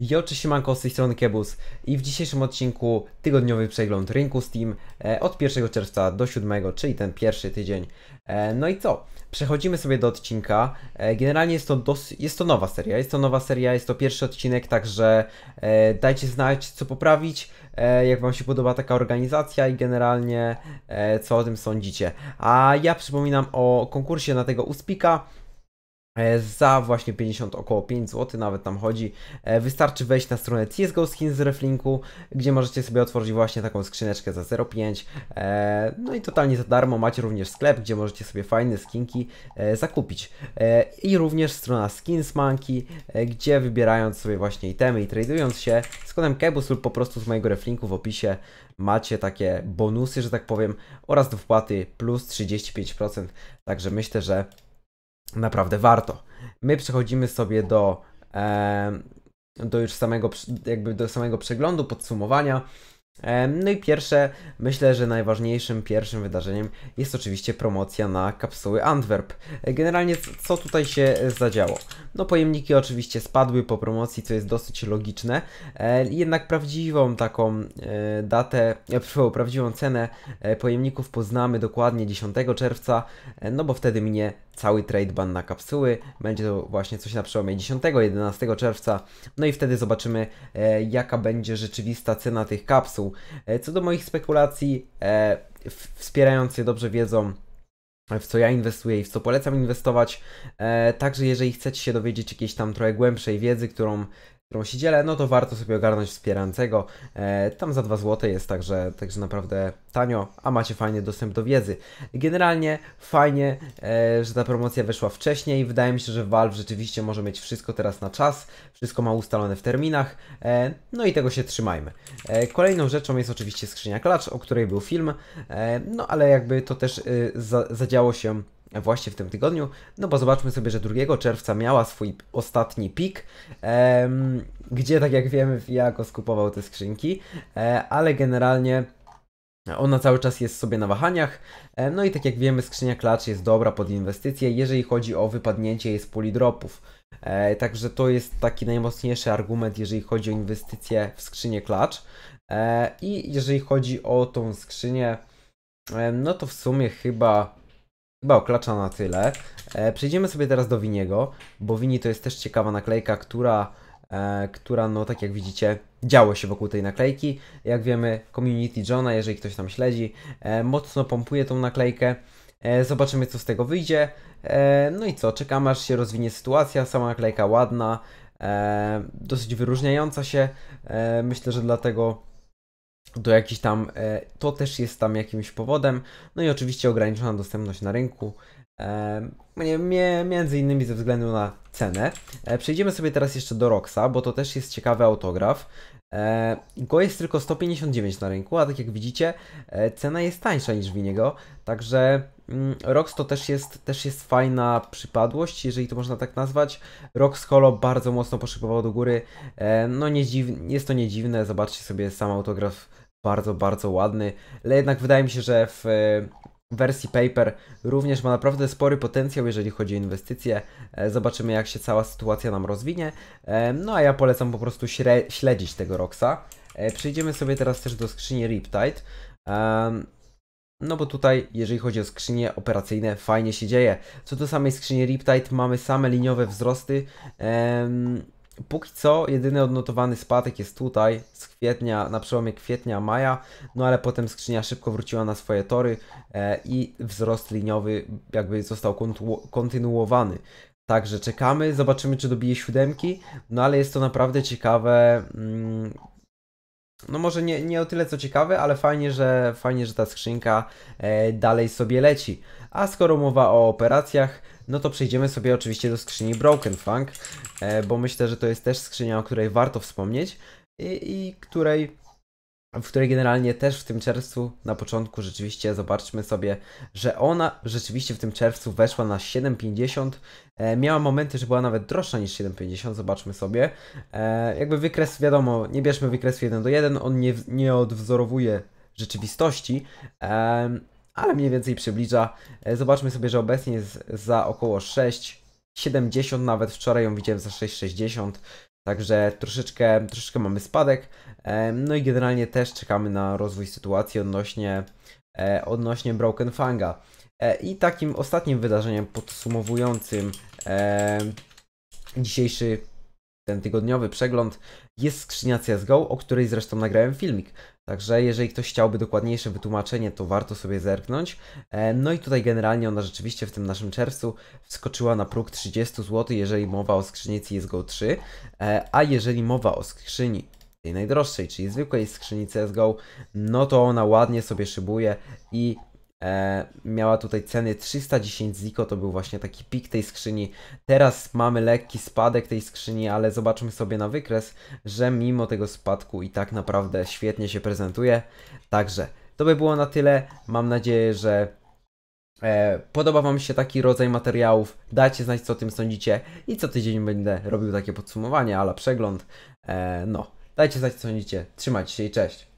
Jo, cześć siemanko, z tej strony Kebus i w dzisiejszym odcinku tygodniowy przegląd rynku Steam e, od 1 czerwca do 7, czyli ten pierwszy tydzień. E, no i co? Przechodzimy sobie do odcinka. E, generalnie jest to, jest to nowa seria, jest to nowa seria, jest to pierwszy odcinek, także dajcie znać co poprawić, jak Wam się podoba taka organizacja i generalnie co o tym sądzicie. A ja przypominam o konkursie na tego Uspika. E, za właśnie 50, około 5 zł, nawet tam chodzi. E, wystarczy wejść na stronę CSGO Skin z Reflinku, gdzie możecie sobie otworzyć właśnie taką skrzyneczkę za 0,5. E, no i totalnie za darmo macie również sklep, gdzie możecie sobie fajne skinki zakupić. I również strona Skins Monkey, gdzie wybierając sobie właśnie itemy i tradując się z kodem Kebus lub po prostu z mojego Reflinku w opisie macie takie bonusy, że tak powiem, oraz do wpłaty plus 35%. Także myślę, że naprawdę warto. My przechodzimy sobie do, do już samego, jakby do samego przeglądu, podsumowania no i pierwsze, myślę, że najważniejszym pierwszym wydarzeniem jest oczywiście promocja na kapsuły Antwerp. E, generalnie co tutaj się e, zadziało? No pojemniki oczywiście spadły po promocji, co jest dosyć logiczne, e, jednak prawdziwą taką datę, prawdziwą cenę pojemników poznamy dokładnie 10 czerwca, no bo wtedy minie cały trade ban na kapsuły. Będzie to właśnie coś na przełomie 10-11 czerwca. No i wtedy zobaczymy, jaka będzie rzeczywista cena tych kapsuł. E, co do moich spekulacji, e, wspierający dobrze wiedzą, w co ja inwestuję i w co polecam inwestować. E, także jeżeli chcecie się dowiedzieć jakiejś tam trochę głębszej wiedzy, którą Rosiciele, no to warto sobie ogarnąć wspierającego. E, tam za 2 zł jest także, także naprawdę tanio, a macie fajny dostęp do wiedzy. Generalnie fajnie, e, że ta promocja wyszła wcześniej. Wydaje mi się, że Valve rzeczywiście może mieć wszystko teraz na czas. Wszystko ma ustalone w terminach. E, no i tego się trzymajmy. E, kolejną rzeczą jest oczywiście skrzynia klacz, o której był film. E, no ale jakby to też y, za, zadziało się właśnie w tym tygodniu, no bo zobaczmy sobie, że 2 czerwca miała swój ostatni pik, em, gdzie tak jak wiemy, jako skupował te skrzynki, e, ale generalnie ona cały czas jest sobie na wahaniach, e, no i tak jak wiemy, skrzynia klacz jest dobra pod inwestycje, jeżeli chodzi o wypadnięcie jej z puli dropów. E, także to jest taki najmocniejszy argument, jeżeli chodzi o inwestycje w skrzynię klacz. E, I jeżeli chodzi o tą skrzynię, e, no to w sumie chyba Chyba oklacza na tyle. E, przejdziemy sobie teraz do Winiego, bo Wini to jest też ciekawa naklejka, która, e, która no tak jak widzicie, działo się wokół tej naklejki. Jak wiemy, community Johna, jeżeli ktoś tam śledzi, e, mocno pompuje tą naklejkę. E, zobaczymy, co z tego wyjdzie. E, no i co, czekamy aż się rozwinie sytuacja. Sama naklejka ładna, e, dosyć wyróżniająca się. myślę, że dlatego do jakiś tam, e, to też jest tam jakimś powodem. No i oczywiście ograniczona dostępność na rynku, e, między innymi ze względu na cenę. E, przejdziemy sobie teraz jeszcze do Roxa, bo to też jest ciekawy autograf. Go jest tylko 159 na rynku, a tak jak widzicie, cena jest tańsza niż w niego. także mm, Rox to też jest, też jest fajna przypadłość, jeżeli to można tak nazwać. Rox Holo bardzo mocno poszybował do góry, no nie dziw, jest to nie dziwne, zobaczcie sobie sam autograf bardzo, bardzo ładny, ale jednak wydaje mi się, że w e, wersji paper również ma naprawdę spory potencjał, jeżeli chodzi o inwestycje. E, zobaczymy, jak się cała sytuacja nam rozwinie. E, no a ja polecam po prostu śledzić tego Roxa. Przejdziemy sobie teraz też do skrzyni Riptide. No bo tutaj, jeżeli chodzi o skrzynie operacyjne, fajnie się dzieje. Co do samej skrzyni Riptide, mamy same liniowe wzrosty. Ehm, Póki co jedyny odnotowany spadek jest tutaj z kwietnia, na przełomie kwietnia, maja, no ale potem skrzynia szybko wróciła na swoje tory e, i wzrost liniowy jakby został kontynuowany. Także czekamy, zobaczymy czy dobije siódemki, no ale jest to naprawdę ciekawe, mm, no może nie, nie o tyle co ciekawe, ale fajnie, że, fajnie, że ta skrzynka e, dalej sobie leci. A skoro mowa o operacjach, no to przejdziemy sobie oczywiście do skrzyni Broken Funk, e, bo myślę, że to jest też skrzynia, o której warto wspomnieć i, i której w której generalnie też w tym czerwcu na początku rzeczywiście zobaczmy sobie, że ona rzeczywiście w tym czerwcu weszła na 7,50. E, miała momenty, że była nawet droższa niż 7,50, zobaczmy sobie. E, jakby wykres, wiadomo, nie bierzmy wykresu 1 do 1, on nie, nie odwzorowuje rzeczywistości ale mniej więcej przybliża. E, zobaczmy sobie, że obecnie jest za około 6,70, nawet wczoraj ją widziałem za 6,60. Także troszeczkę, troszeczkę mamy spadek. E, no i generalnie też czekamy na rozwój sytuacji odnośnie, e, odnośnie Broken Fanga. I takim ostatnim wydarzeniem podsumowującym dzisiejszy ten tygodniowy przegląd jest skrzynia CSGO, o której zresztą nagrałem filmik. Także jeżeli ktoś chciałby dokładniejsze wytłumaczenie, to warto sobie zerknąć. E, no i tutaj generalnie ona rzeczywiście w tym naszym czerwcu wskoczyła na próg 30 zł, jeżeli mowa o skrzyni SGO 3, e, a jeżeli mowa o skrzyni tej najdroższej, czyli zwykłej skrzyni SGO, no to ona ładnie sobie szybuje i E, miała tutaj ceny 310 ziko, to był właśnie taki pik tej skrzyni. Teraz mamy lekki spadek tej skrzyni, ale zobaczmy sobie na wykres, że mimo tego spadku i tak naprawdę świetnie się prezentuje. Także to by było na tyle. Mam nadzieję, że e, podoba Wam się taki rodzaj materiałów. Dajcie znać, co o tym sądzicie i co tydzień będę robił takie podsumowanie, ale przegląd. E, no, dajcie znać, co sądzicie. Trzymajcie się i cześć.